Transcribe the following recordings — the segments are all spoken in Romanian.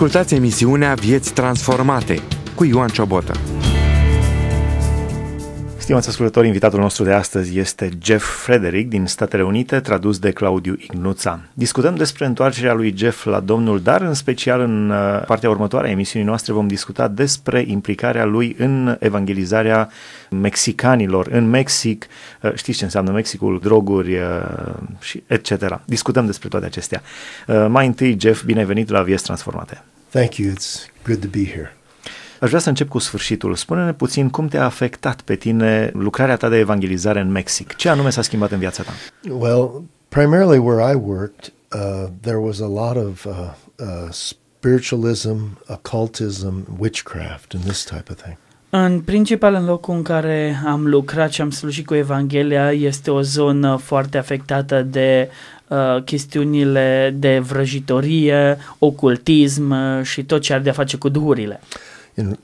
Ascultați emisiunea Vieți Transformate cu Ioan Ciobotă. Stimați ascultători, invitatul nostru de astăzi este Jeff Frederick din Statele Unite, tradus de Claudiu Ignuța. Discutăm despre întoarcerea lui Jeff la Domnul, dar în special în uh, partea următoare a emisiunii noastre vom discuta despre implicarea lui în evangelizarea mexicanilor în Mexic, uh, știți ce înseamnă Mexicul, droguri uh, și etc. Discutăm despre toate acestea. Mai întâi, Jeff, bine ai venit la Vieți Transformate. Thank you, it's good to be here. Aș vrea să încep cu sfârșitul. Spune-ne puțin cum te-a afectat pe tine lucrarea ta de evangelizare în Mexic. Ce anume s-a schimbat în viața ta? Well, primarily where I worked, uh, there was a lot of uh, uh, spiritualism, occultism, witchcraft and this type of thing. În principal, în locul în care am lucrat și am slujit cu Evanghelia, este o zonă foarte afectată de uh, chestiunile de vrăjitorie, ocultism uh, și tot ce are de a face cu duhurile. Uh, in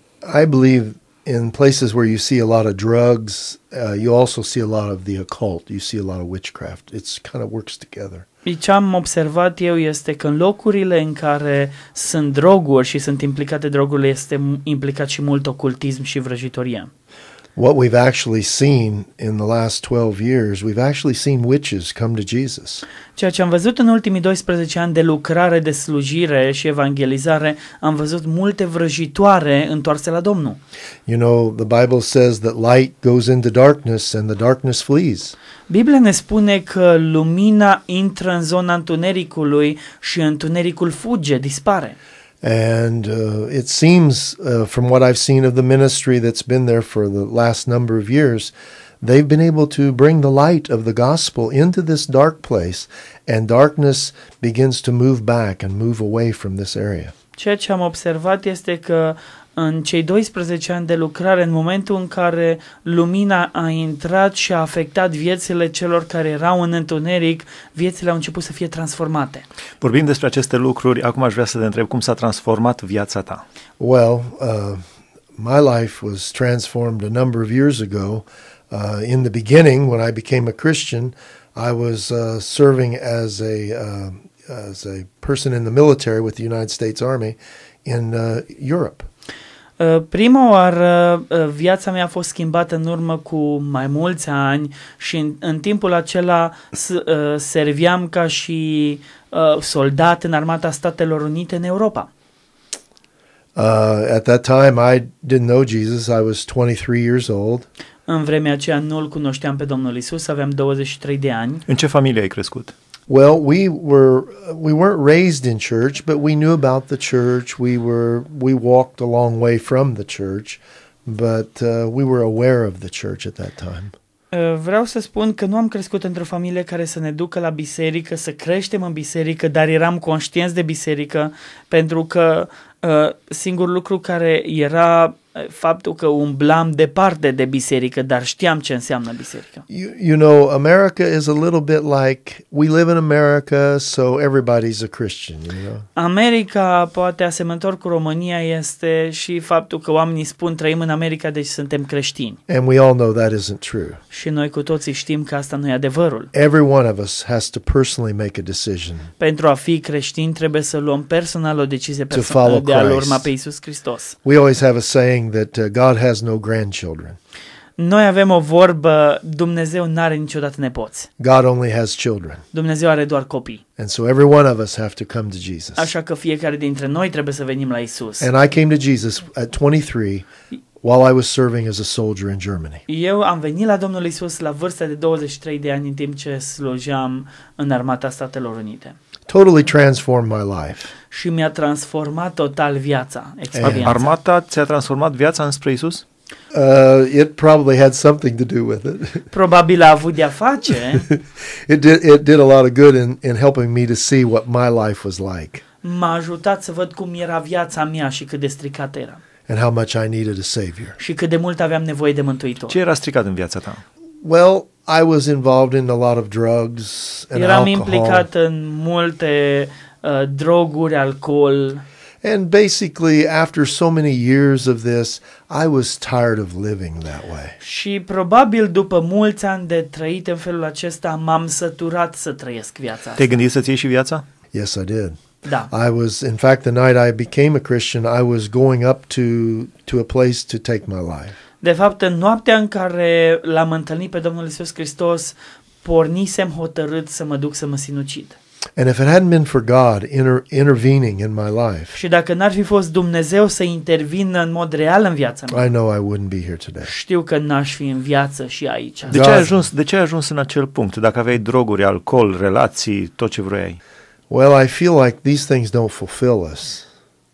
I believe in places where you see a lot of drugs, uh, you also see a lot of the occult. You see a lot of witchcraft. It's kind of works together. Ce am observat eu este că în locurile în care sunt droguri și sunt implicate drogurile, este implicat și mult ocultism și vrăjitorie. what we've actually seen in the last 12 years, we've actually seen witches come to Jesus. Ceea ce am văzut în ultimii 12 ani de lucrare, de slujire și evangelizare, am văzut multe vrăjitoare întoarse la Domnul. You know, the Bible says that light goes into darkness and the darkness flees. Biblia ne spune că lumina intră în zona întunericului și întunericul fuge, dispare. And uh, it seems, uh, from what I've seen of the ministry that's been there for the last number of years, they've been able to bring the light of the gospel into this dark place, and darkness begins to move back and move away from this area. Ceea ce am observat este că în cei 12 ani de lucrare, în momentul în care lumina a intrat și a afectat viețile celor care erau în întuneric, viețile au început să fie transformate. Vorbim despre aceste lucruri, acum aș vrea să te întreb cum s-a transformat viața ta. Well, uh, my life was transformed a number of years ago. Uh, in the beginning, when I became a Christian, I was uh, serving as a uh, as a person in the military with the United States Army in uh, Europe. Uh, prima oară uh, viața mea a fost schimbată în urmă cu mai mulți ani și în, în timpul acela uh, serviam ca și soldat în armata Statelor Unite în Europa. Uh, at that time, I didn't know Jesus. I was 23 years old. În vremea aceea nu-l cunoșteam pe Domnul Isus, aveam 23 de ani. În ce familie ai crescut? Well, we were we weren't raised in church, but we knew about the church. We were we walked a long way from the church, but uh, we were aware of the church at that time. Uh, vreau să spun că nu am crescut într-o familie care să ne ducă la biserică, să creștem în biserică, dar eram conștienți de biserică, pentru că uh, singurul lucru care era faptul că umblam departe de biserică, dar știam ce înseamnă biserică. You, you know, America is a little bit like we live in America, so everybody's a Christian, you know. America poate asemănător cu România este și faptul că oamenii spun trăim în America, deci suntem creștini. And we all know that isn't true. Și noi cu toții știm că asta nu e adevărul. Every one of us has to personally make a decision. Pentru a fi creștini trebuie să luăm personal o decizie personală de a-l urma pe Isus Hristos. We always have a saying saying that uh, God has no grandchildren. Noi avem o vorbă, Dumnezeu nu are niciodată nepoți. God only has children. Dumnezeu are doar copii. And so every one of us have to come to Jesus. Așa că fiecare dintre noi trebuie să venim la Isus. And I came to Jesus at 23 while I was serving as a soldier in Germany. Eu am venit la Domnul Isus la vârsta de 23 de ani în timp ce slujeam în armata Statelor Unite totally transformed my life. Și mi-a transformat total viața, experiența. Armata ți-a transformat viața înspre Isus? Uh, it probably had something to do with it. Probabil a avut de-a face. it, did, it did a lot of good in, in helping me to see what my life was like. M-a ajutat să văd cum era viața mea și cât de stricată era. And how much I needed a savior. Și cât de mult aveam nevoie de mântuitor. Ce era stricat în viața ta? Well, I was involved in a lot of drugs and Eram alcohol. implicat în multe uh, droguri, alcool. And basically, after so many years of this, I was tired of living that way. Și probabil după mulți ani de trăit în felul acesta, m-am săturat să trăiesc viața asta. Te gândi să-ți și viața? Yes, I did. Da. I was, in fact, the night I became a Christian, I was going up to to a place to take my life. De fapt, în noaptea în care l-am întâlnit pe Domnul Isus Hristos, pornisem hotărât să mă duc să mă sinucid. And if it hadn't been for God inter- intervening in my life, și dacă n-ar fi fost Dumnezeu să intervină în mod real în viața mea, I know I wouldn't be here today. Știu că n-aș fi în viață și aici. De ce, ai ajuns, de ce ai ajuns în acel punct? Dacă aveai droguri, alcool, relații, tot ce vrei. Well, I feel like these things don't fulfill us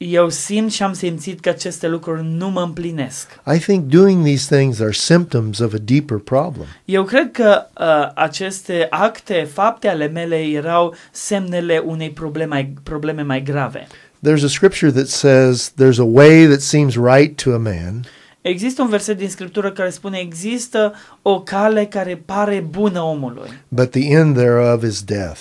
eu simt și am simțit că aceste lucruri nu mă împlinesc. I think doing these things are symptoms of a deeper problem. Eu cred că uh, aceste acte, fapte ale mele erau semnele unei probleme mai, probleme mai grave. There's a scripture that says there's a way that seems right to a man. Există un verset din scriptură care spune există o cale care pare bună omului. But the end thereof is death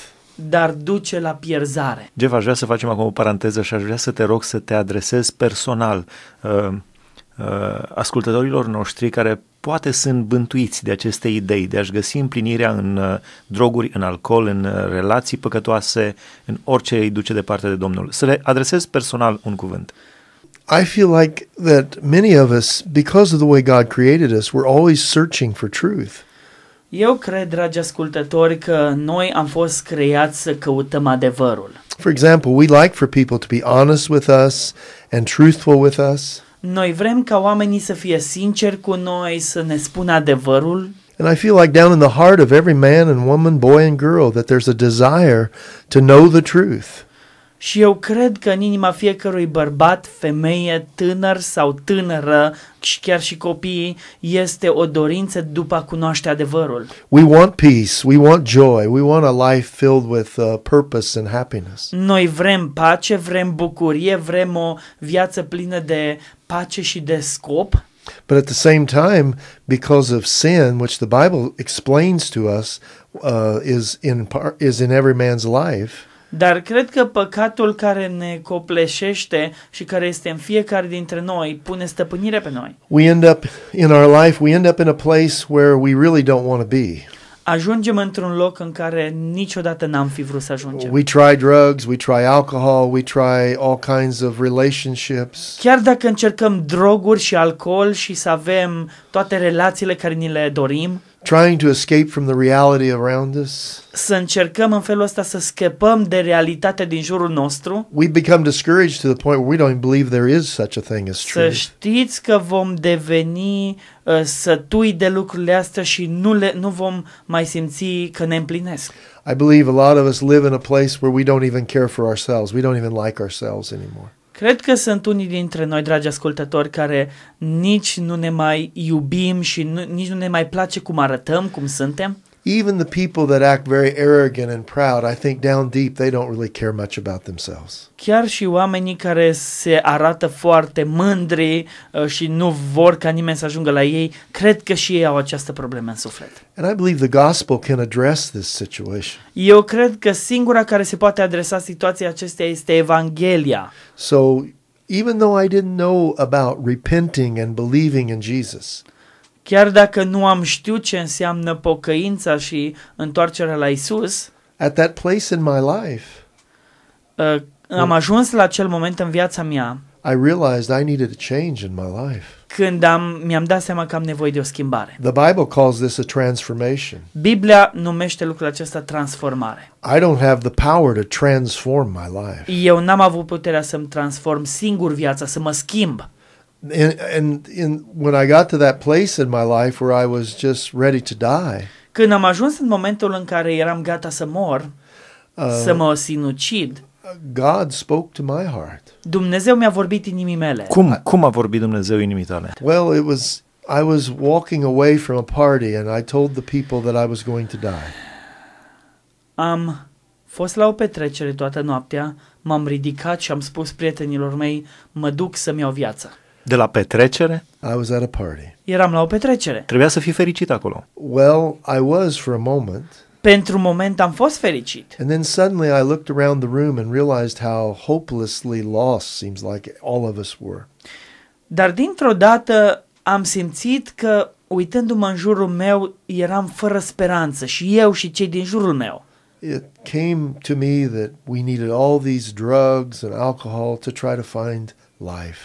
dar duce la pierzare. Jeff, aș vrea să facem acum o paranteză și aș vrea să te rog să te adresezi personal uh, uh, ascultătorilor noștri care poate sunt bântuiți de aceste idei, de a-și găsi împlinirea în uh, droguri, în alcool, în uh, relații păcătoase, în orice îi duce parte de Domnul. Să le adresez personal un cuvânt. I feel like that many of us, because of the way God created us, we're always searching for truth. Eu cred, dragi ascultători, că noi am fost creați să căutăm adevărul. For example, we like for people to be honest with us and truthful with us. Noi vrem ca oamenii să fie sinceri cu noi, să ne spună adevărul. And I feel like down in the heart of every man and woman, boy and girl, that there's a desire to know the truth. Și eu cred că în inima fiecărui bărbat, femeie, tânăr sau tânără, și chiar și copiii, este o dorință după a cunoaște adevărul. We want peace, we want joy, we want a life filled with uh, purpose and happiness. Noi vrem pace, vrem bucurie, vrem o viață plină de pace și de scop. But at the same time, because of sin, which the Bible explains to us uh, is in par- is in every man's life. Dar cred că păcatul care ne copleșește și care este în fiecare dintre noi pune stăpânire pe noi. We end up in our life, we end up in a place where we really don't want to be. Ajungem într-un loc în care niciodată n-am fi vrut să ajungem. We try drugs, we try alcohol, we try all kinds of relationships. Chiar dacă încercăm droguri și alcool și să avem toate relațiile care ni le dorim, trying to escape from the reality around us. Să încercăm în felul ăsta să scăpăm de realitatea din jurul nostru. We become discouraged to the point where we don't believe there is such a thing as truth. Să știți că vom deveni uh, sătui de lucrurile astea și nu le nu vom mai simți că ne împlinesc. I believe a lot of us live in a place where we don't even care for ourselves. We don't even like ourselves anymore. Cred că sunt unii dintre noi, dragi ascultători, care nici nu ne mai iubim și nu, nici nu ne mai place cum arătăm, cum suntem even the people that act very arrogant and proud, I think down deep they don't really care much about themselves. Chiar și oamenii care se arată foarte mândri uh, și nu vor ca nimeni să ajungă la ei, cred că și ei au această problemă în suflet. And I believe the gospel can address this situation. Eu cred că singura care se poate adresa situația acesteia este Evanghelia. So even though I didn't know about repenting and believing in Jesus. Chiar dacă nu am știut ce înseamnă pocăința și întoarcerea la Isus, at that place in my life, uh, am ajuns la acel moment în viața mea. I realized I needed a change in my life. Când am mi-am dat seama că am nevoie de o schimbare. The Bible calls this a transformation. Biblia numește lucrul acesta transformare. I don't have the power to transform my life. Eu n-am avut puterea să-mi transform singur viața, să mă schimb and, and in, when I got to that place in my life where I was just ready to die, Când am ajuns în momentul în care eram gata să mor, uh, să mă sinucid, God spoke to my heart. Dumnezeu mi-a vorbit inimii mele. Cum, cum a vorbit Dumnezeu inimii tale? Well, it was I was walking away from a party and I told the people that I was going to die. Am fost la o petrecere toată noaptea, m-am ridicat și am spus prietenilor mei, mă duc să-mi iau viața. De la petrecere? I was at a party. Eram la o petrecere. Trebuia să fii fericit acolo. Well, I was for a moment. Pentru un moment am fost fericit. And then suddenly I looked around the room and realized how hopelessly lost seems like all of us were. Dar dintr-o dată am simțit că uitându-mă în jurul meu eram fără speranță și eu și cei din jurul meu. It came to me that we needed all these drugs and alcohol to try to find life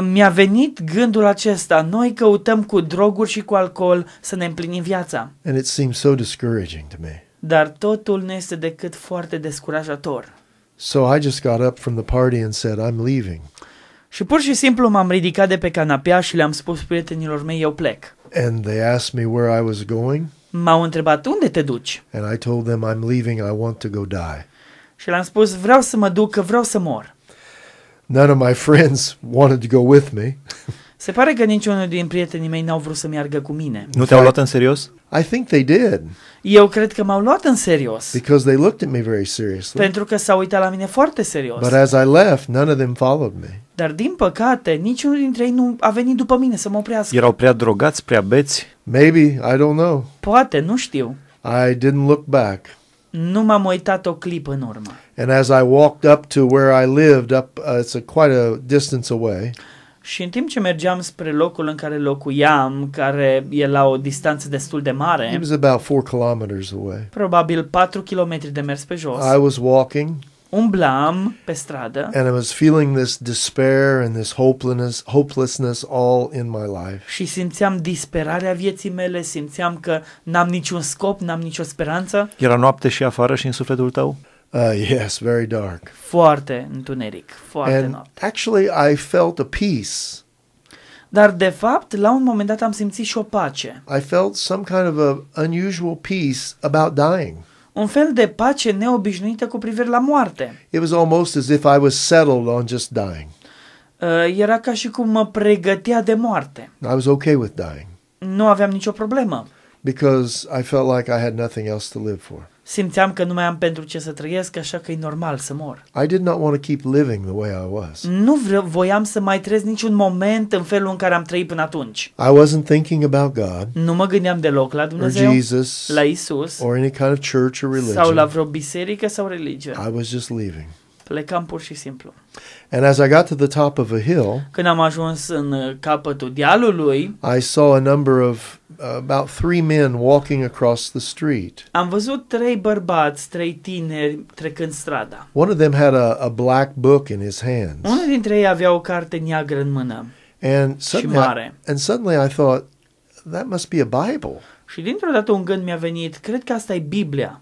mi-a venit gândul acesta. Noi căutăm cu droguri și cu alcool să ne împlinim viața. And it seems so discouraging to me. Dar totul nu este decât foarte descurajator. So I just got up from the party and said I'm leaving. Și pur și simplu m-am ridicat de pe canapea și le-am spus prietenilor mei eu plec. And they asked me where I was going. M-au întrebat unde te duci. And I told them I'm leaving, I want to go die. Și le-am spus vreau să mă duc, că vreau să mor. None of my friends wanted to go with me. Se pare că niciunul din prietenii mei n-au vrut să meargă cu mine. Nu te-au luat în serios? I think they did. Eu cred că m-au luat în serios. Because they looked at me very seriously. Pentru că s-au uitat la mine foarte serios. But as I left, none of them followed me. Dar din păcate, niciunul dintre ei nu a venit după mine să mă oprească. Erau prea drogați, prea beți? Maybe, I don't know. Poate, nu știu. I didn't look back. Nu m-am uitat o clip în urmă. And as I walked up to where I lived, up uh, it's a, quite a distance away. Și în timp ce mergeam spre locul în care locuiam, care e la o distanță destul de mare, it was about four kilometers away. probabil 4 km de mers pe jos, I was walking, umblam pe stradă. And I was feeling this despair and this hopelessness, hopelessness all in my life. Și simțeam disperarea vieții mele, simțeam că n-am niciun scop, n-am nicio speranță. Era noapte și afară și în sufletul tău? Uh, yes, very dark. Foarte întuneric, foarte and noapte. Actually, I felt a peace. Dar de fapt, la un moment dat am simțit și o pace. I felt some kind of a unusual peace about dying un fel de pace neobișnuită cu privire la moarte. It was almost as if I was settled on just dying. Uh, era ca și cum mă pregătea de moarte. I was okay with dying. Nu aveam nicio problemă. Because I felt like I had nothing else to live for. Simțeam că nu mai am pentru ce să trăiesc, așa că e normal să mor. I did not want to keep living the way I was. Nu vreau, voiam să mai trăiesc niciun moment în felul în care am trăit până atunci. I wasn't thinking about God. Nu mă gândeam deloc la Dumnezeu, or Jesus, la Isus, or any kind of church or religion. Sau la vreo biserică sau religie. I was just leaving cam pur și simplu. And as I got to the top of a hill, când am ajuns în uh, capătul dealului, I saw a number of uh, about three men walking across the street. Am văzut trei bărbați, trei tineri trecând strada. One of them had a, a black book in his hands. Unul dintre ei avea o carte neagră în mână. And suddenly, și mare. I, and suddenly I thought that must be a Bible. Și dintr-o dată un gând mi-a venit, cred că asta e Biblia.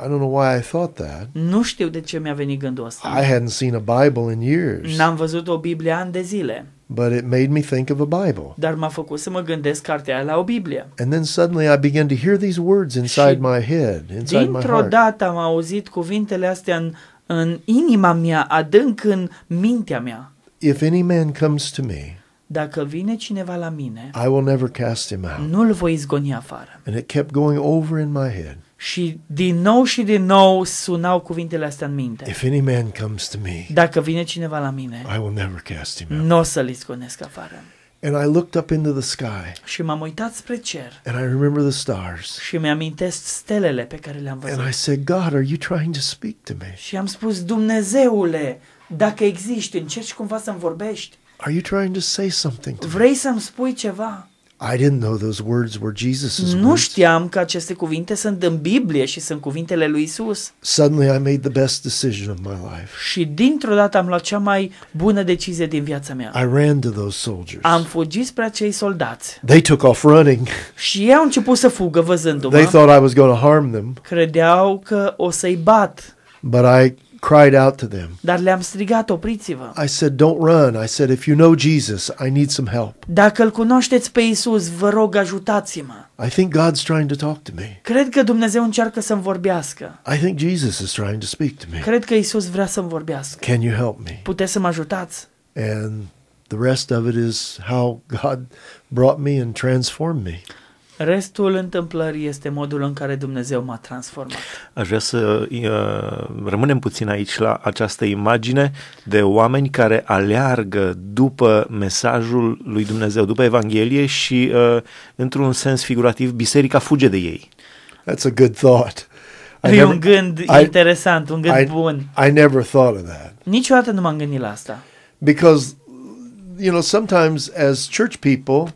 I don't know why I thought that. Nu știu de ce mi-a venit gândul ăsta. I hadn't seen a Bible in years. N-am văzut o Biblie ani de zile. But it made me think of a Bible. Dar m-a făcut să mă gândesc cartea la o Biblie. And then suddenly I began to hear these words inside my head, inside my heart. Dintr-o dată am auzit cuvintele astea în, în inima mea, adânc în mintea mea. If any man comes to me, dacă vine cineva la mine, I will never cast him out. Nu-l voi izgoni afară. And it kept going over in my head. Și din nou și din nou sunau cuvintele astea în minte. If any man comes to me, dacă vine cineva la mine, I will never cast him Nu o să-l sconesc afară. And I looked up into the sky. Și m-am uitat spre cer. And I remember the stars. Și mi-amintesc stelele pe care le-am văzut. And I said, God, are you trying to speak to me? Și am spus, Dumnezeule, dacă existi, încerci cumva să-mi vorbești. Are you trying to say something to Vrei me? Vrei să-mi spui ceva? I didn't know those words were Jesus's nu știam că aceste cuvinte sunt în Biblie și sunt cuvintele lui Isus. Suddenly I made the best decision of my life. Și dintr-o dată am luat cea mai bună decizie din viața mea. I ran to those soldiers. Am fugit spre acei soldați. They took off running. Și ei au început să fugă văzându-mă. They thought I was going to harm them. Credeau că o să-i bat. But I cried out to them. Dar le-am strigat, opriți-vă. I said, don't run. I said, if you know Jesus, I need some help. Dacă îl cunoașteți pe Isus, vă rog ajutați-mă. I think God's trying to talk to me. Cred că Dumnezeu încearcă să-mi vorbească. I think Jesus is trying to speak to me. Cred că Isus vrea să-mi vorbească. Can you help me? Puteți să mă ajutați? And the rest of it is how God brought me and transformed me. Restul întâmplării este modul în care Dumnezeu m-a transformat. Aș vrea să uh, rămânem puțin aici la această imagine de oameni care aleargă după mesajul lui Dumnezeu, după Evanghelie și, uh, într-un sens figurativ, biserica fuge de ei. That's a good thought. I e un gând I, interesant, un gând I, bun. I never thought of that. Niciodată nu m-am gândit la asta. Because, you know, sometimes as church people...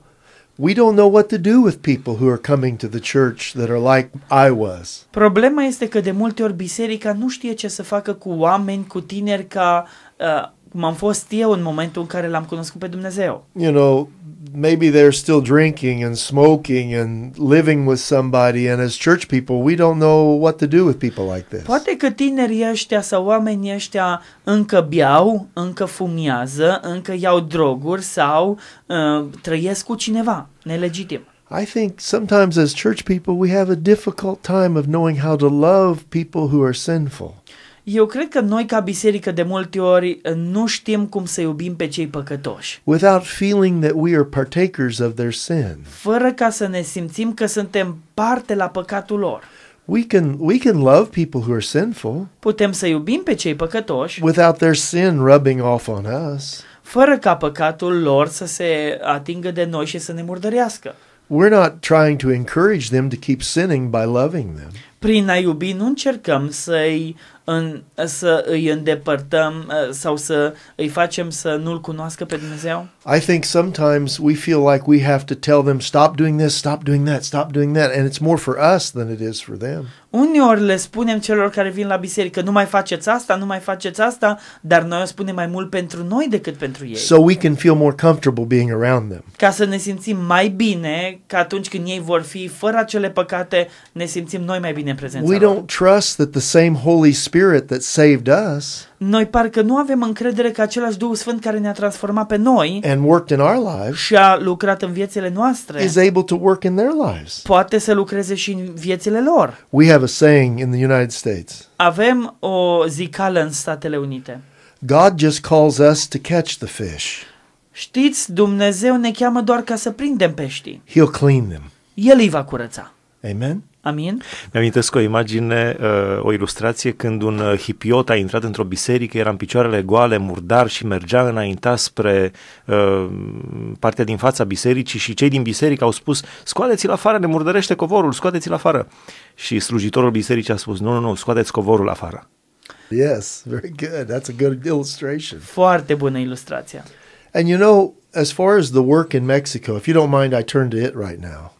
We don't know what to do with people who are coming to the church that are like I was. Problema este că de multe ori biserica nu știe ce să facă cu oameni, cu tineri ca uh, m am fost eu în momentul în care l-am cunoscut pe Dumnezeu. You know, maybe they're still drinking and smoking and living with somebody. And as church people, we don't know what to do with people like this. Poate că tinerii ăștia sau oamenii ăștia încă biau, încă fumiază, încă iau droguri sau uh, trăiesc cu cineva nelegitim. I think sometimes as church people we have a difficult time of knowing how to love people who are sinful. Eu cred că noi ca biserică de multe ori nu știm cum să iubim pe cei păcătoși. Without feeling that we are partakers of their sin. Fără ca să ne simțim că suntem parte la păcatul lor. We can we can love people who are sinful. Putem să iubim pe cei păcătoși. Without their sin rubbing off on us. Fără ca păcatul lor să se atingă de noi și să ne murdărească. We're not trying to encourage them to keep sinning by loving them prin a iubi nu încercăm să-i, în, să îi îndepărtăm uh, sau să îi facem să nu-L cunoască pe Dumnezeu? I think sometimes we feel like we have to tell them stop doing this, stop doing that, stop doing that and it's more for us than it is for them. Uneori le spunem celor care vin la biserică nu mai faceți asta, nu mai faceți asta, dar noi o spunem mai mult pentru noi decât pentru ei. So we can feel more comfortable being around them. Ca să ne simțim mai bine, că atunci când ei vor fi fără acele păcate, ne simțim noi mai bine ne prezența We lor. don't trust that the same Holy Spirit that saved us Noi parcă nu avem încredere că același Duh Sfânt care ne-a transformat pe noi and worked in our lives și a lucrat în viețile noastre is able to work in their lives. poate să lucreze și în viețile lor. We have a saying in the United States. Avem o zicală în Statele Unite. God just calls us to catch the fish. Știți, Dumnezeu ne cheamă doar ca să prindem peștii. He'll clean them. El îi va curăța. Amen. Amin? Mi-amintesc o imagine, uh, o ilustrație, când un uh, hipiot a intrat într-o biserică, era în picioarele goale, murdar și mergea înaintea spre uh, partea din fața bisericii și cei din biserică au spus, scoateți-l afară, ne murdărește covorul, scoateți-l afară. Și slujitorul bisericii a spus, nu, nu, nu, scoateți covorul afară. Yes, very good. That's a good illustration. Foarte bună ilustrația. And you know, as far as the work in Mexico, if you don't mind, I turn to it right now.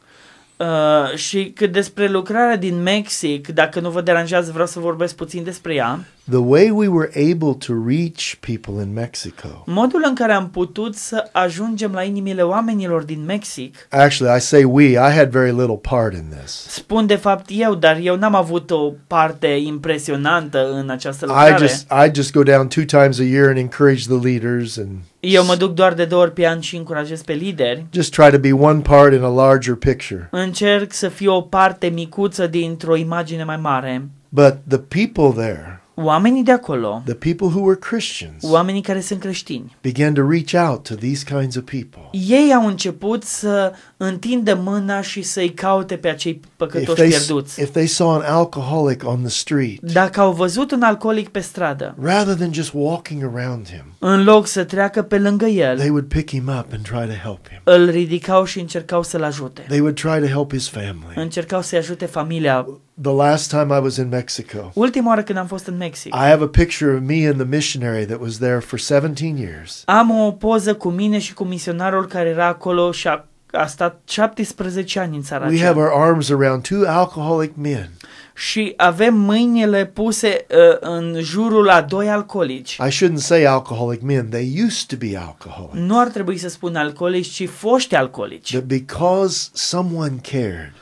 Uh, și că despre lucrarea din Mexic, dacă nu vă deranjează, vreau să vorbesc puțin despre ea the way we were able to reach people in Mexico. Modul în care am putut să ajungem la inimile oamenilor din Mexic. Actually, I say we, I had very little part in this. Spun de fapt eu, dar eu n-am avut o parte impresionantă în această lucrare. I just I just go down two times a year and encourage the leaders and Eu mă duc doar de două ori pe an și încurajez pe lideri. Just try to be one part in a larger picture. Încerc să fiu o parte micuță dintr-o imagine mai mare. But the people there Oamenii de acolo, the people who were Christians, oamenii care sunt creștini, began to reach out to these kinds of people. Ei au început să întindă mâna și să-i caute pe acei păcătoși if they, pierduți. If they saw an alcoholic on the street, dacă au văzut un alcoolic pe stradă, rather than just walking around him, în loc să treacă pe lângă el, they would pick him up and try to help him. Îl ridicau și încercau să-l ajute. They would try to help his family. Încercau să-i ajute familia the last time I was in Mexico. Ultima oară când am fost în Mexic. I have a picture of me and the missionary that was there for 17 years. Am o poză cu mine și cu misionarul care era acolo și a, a stat 17 ani în țara We have our arms around two alcoholic men. Și avem mâinile puse uh, în jurul a doi alcoolici. I shouldn't say alcoholic men, they used to be alcoholics. Nu ar trebui să spun alcoolici, ci foști alcoolici. But because someone cared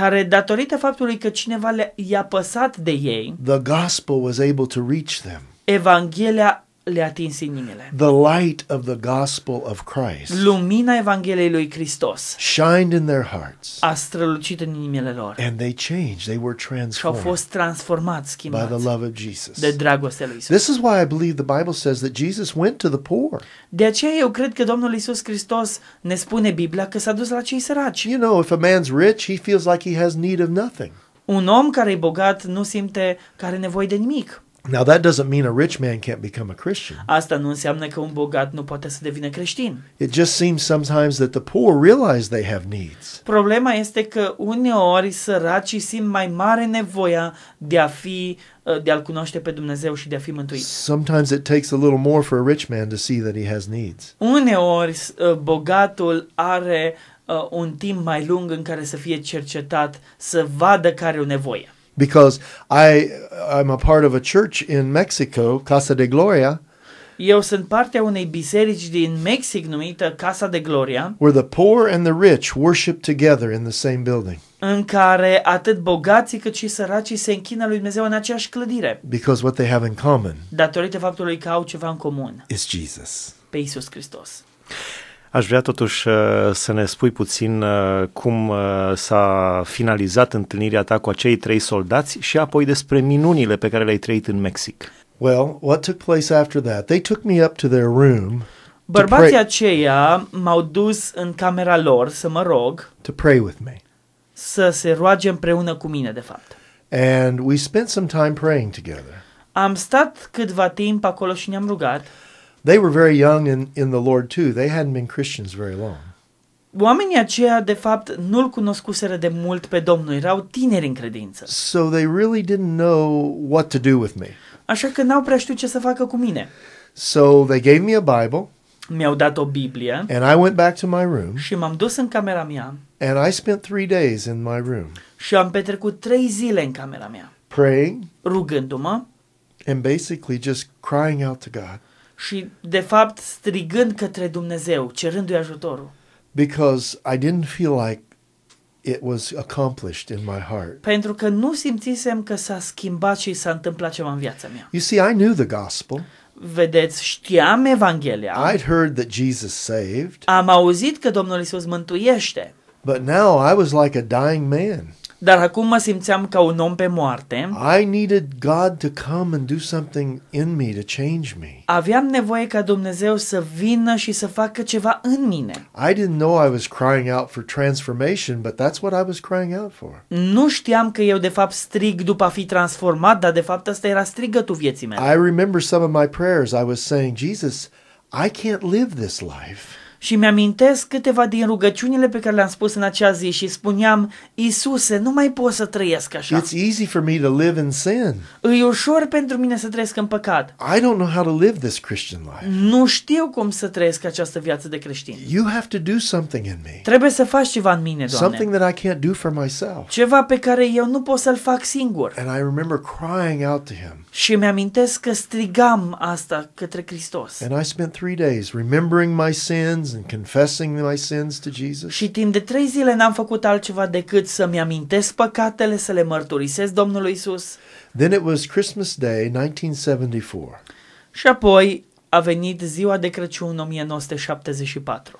care datorită faptului că cineva le, i-a păsat de ei, the gospel was able to reach them. Evanghelia le atins inimile. The light of the gospel of Christ Lumina Evangheliei lui Hristos shined in their hearts. a strălucit în inimile lor. And they changed, they were și au fost transformați, by the love of Jesus. de dragostea lui Isus. This is why I believe the Bible says that Jesus went to the poor. De aceea eu cred că Domnul Isus Hristos ne spune Biblia că s-a dus la cei săraci. You know, if a man's rich, he feels like he has need of nothing. Un om care e bogat nu simte că are nevoie de nimic. Now that doesn't mean a rich man can't become a Christian. Asta nu înseamnă că un bogat nu poate să devină creștin. It just seems sometimes that the poor realize they have needs. Problema este că uneori săracii simt mai mare nevoia de a fi uh, de a-l cunoaște pe Dumnezeu și de a fi mântuit. Sometimes it takes a little more for a rich man to see that he has needs. Uneori uh, bogatul are uh, un timp mai lung în care să fie cercetat, să vadă care o nevoie because I I'm a part of a church in Mexico, Casa de Gloria. Eu sunt partea unei biserici din Mexic numită Casa de Gloria. Where the poor and the rich worship together in the same building. În care atât bogații cât și săracii se închină lui Dumnezeu în aceeași clădire. Because what they have in common. Datorită faptului că au ceva în comun. Is Jesus. Pe Isus Hristos. Aș vrea totuși uh, să ne spui puțin uh, cum uh, s-a finalizat întâlnirea ta cu acei trei soldați și apoi despre minunile pe care le-ai trăit în Mexic. Well, what took place after that? They took me up to their room. Bărbații aceia m-au dus în camera lor să mă rog to pray with me. să se roage împreună cu mine, de fapt. And we spent some time praying together. Am stat câtva timp acolo și ne-am rugat they were very young in, in the Lord too. They hadn't been Christians very long. Oamenii aceia, de fapt, nu-l cunoscuseră de mult pe Domnul, erau tineri în credință. So they really didn't know what to do with me. Așa că n-au prea știut ce să facă cu mine. So they gave me a Bible. Mi-au dat o Biblie. And I went back to my room. Și m-am dus în camera mea. And I spent three days in my room. Și am petrecut trei zile în camera mea. Praying. Rugându-mă. And basically just crying out to God și de fapt strigând către Dumnezeu, cerându-i ajutorul. Because I didn't feel like it was accomplished in my heart. Pentru că nu simțisem că s-a schimbat și s-a întâmplat ceva în viața mea. You see, I knew the gospel. Vedeți, știam Evanghelia. I'd heard that Jesus saved. Am auzit că Domnul Isus mântuiește. But now I was like a dying man. Dar acum mă simțeam ca un om pe moarte. I needed God to come and do something in me to change me. Aveam nevoie ca Dumnezeu să vină și să facă ceva în mine. I didn't know I was crying out for transformation, but that's what I was crying out for. Nu știam că eu de fapt strig după a fi transformat, dar de fapt asta era strigătul vieții mele. I remember some of my prayers I was saying, Jesus, I can't live this life și mi-amintesc câteva din rugăciunile pe care le-am spus în acea zi și spuneam, Iisuse, nu mai pot să trăiesc așa. It's easy for me to live in sin. E ușor pentru mine să trăiesc în păcat. I don't know how to live this Christian life. Nu știu cum să trăiesc această viață de creștin. You have to do something in me. Trebuie să faci ceva în mine, Doamne. Something that I can't do for myself. Ceva pe care eu nu pot să-l fac singur. And I remember crying out to him. Și mi-amintesc că strigam asta către Hristos. And I spent three days remembering my sins sins and confessing my sins to Jesus. Și timp de trei zile n-am făcut altceva decât să-mi amintesc păcatele, să le mărturisesc Domnului Isus. Then it was Christmas Day 1974. Și apoi a venit ziua de Crăciun 1974.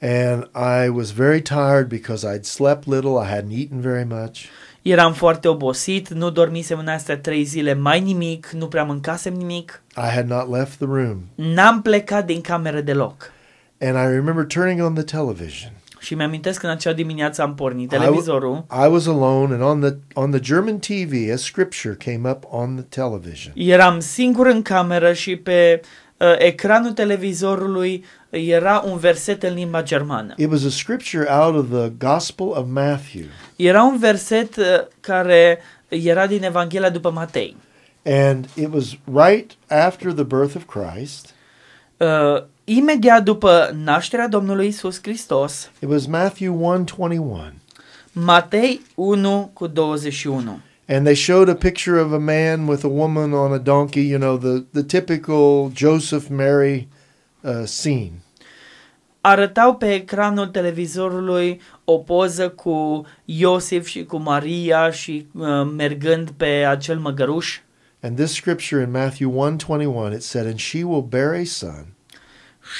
And I was very tired because I'd slept little, I hadn't eaten very much. Eram foarte obosit, nu dormisem în astea trei zile mai nimic, nu prea mâncasem nimic. I had not left the room. N-am plecat din cameră deloc. And I remember turning on the television. Și mi-amintesc că în acea dimineață am pornit televizorul. I, I was alone and on the on the German TV a scripture came up on the television. Eram singur în cameră și pe uh, ecranul televizorului era un verset în limba germană. It was a scripture out of the Gospel of Matthew. Era un verset uh, care era din Evanghelia după Matei. And it was right after the birth of Christ. Uh, imediat după nașterea Domnului Isus Hristos. It was Matthew 1:21. Matei 1 cu 21. And they showed a picture of a man with a woman on a donkey, you know, the, the typical Joseph Mary uh, scene. Arătau pe ecranul televizorului o poză cu Iosif și cu Maria și uh, mergând pe acel măgăruș. And this scripture in Matthew 1:21 it said and she will bear a son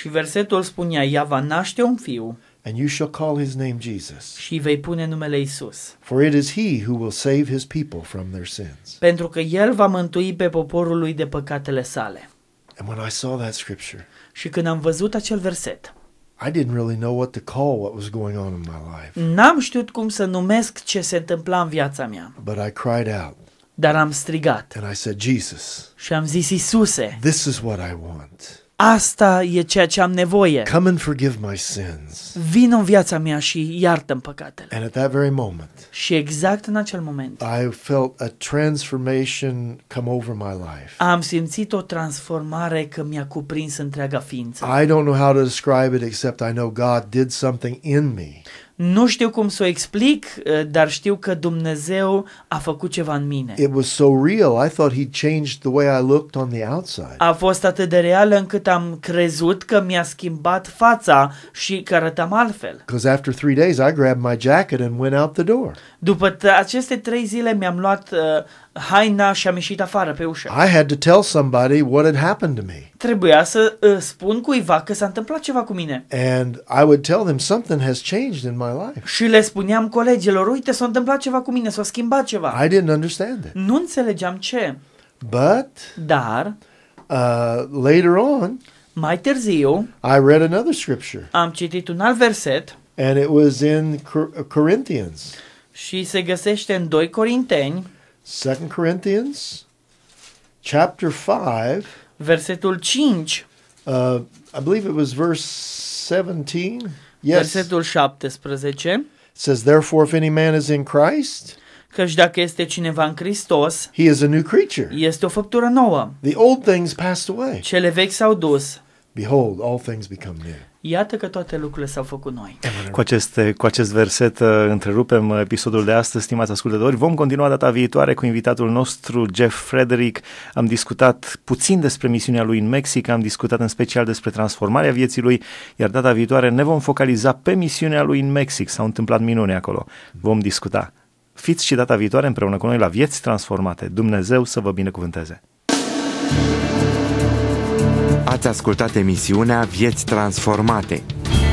și versetul spunea, ea va naște un fiu. And you shall call his name Jesus. Și vei pune numele Isus. For it is he who will save his people from their sins. Pentru că el va mântui pe poporul lui de păcatele sale. And when I saw that scripture, și când am văzut acel verset, I didn't really know what to call what was going on in my life. N-am știut cum să numesc ce se întâmpla în viața mea. But I cried out. Dar am strigat. And I said, Jesus. Și am zis, Isuse. This is what I want. Asta e ceea ce am nevoie. Come and forgive my sins. Vin în viața mea și iartă-mi păcatele. And at that very moment. Și exact în acel moment. I felt a transformation come over my life. Am simțit o transformare că mi-a cuprins întreaga ființă. I don't know how to describe it except I know God did something in me. Nu știu cum să o explic, uh, dar știu că Dumnezeu a făcut ceva în mine. It was so real. I thought he changed the way I looked on the outside. A fost atât de real încât am crezut că mi-a schimbat fața și că arătam altfel. Because after three days I grabbed my jacket and went out the door. După aceste trei zile mi-am luat uh, haina și am ieșit afară pe ușă. I had to tell somebody what had happened to me. Trebuia să uh, spun cuiva că s-a întâmplat ceva cu mine. And I would tell them something has changed in my life. Și le spuneam colegilor, uite, s-a întâmplat ceva cu mine, s-a schimbat ceva. I didn't understand it. Nu înțelegeam ce. But Dar uh, later on mai târziu I read another scripture. Am citit un alt verset. And it was in Cor- Corinthians. Și se găsește în 2 Corinteni 2 Corinthians chapter 5 versetul 5 uh, I believe it was verse 17 yes versetul 17 says therefore if any man is in Christ Căci dacă este cineva în Hristos, he is a new creature. Este o făptură nouă. The old things passed away. Cele vechi s-au dus. Behold, all things become new. Iată că toate lucrurile s-au făcut noi. Cu, aceste, cu acest verset uh, întrerupem uh, episodul de astăzi, stimați ascultători. Vom continua data viitoare cu invitatul nostru, Jeff Frederick. Am discutat puțin despre misiunea lui în Mexic, am discutat în special despre transformarea vieții lui, iar data viitoare ne vom focaliza pe misiunea lui în Mexic. S-au întâmplat minune acolo. Vom discuta. Fiți și data viitoare împreună cu noi la Vieți Transformate. Dumnezeu să vă binecuvânteze! thank you Ați ascultat emisiunea Vieți Transformate.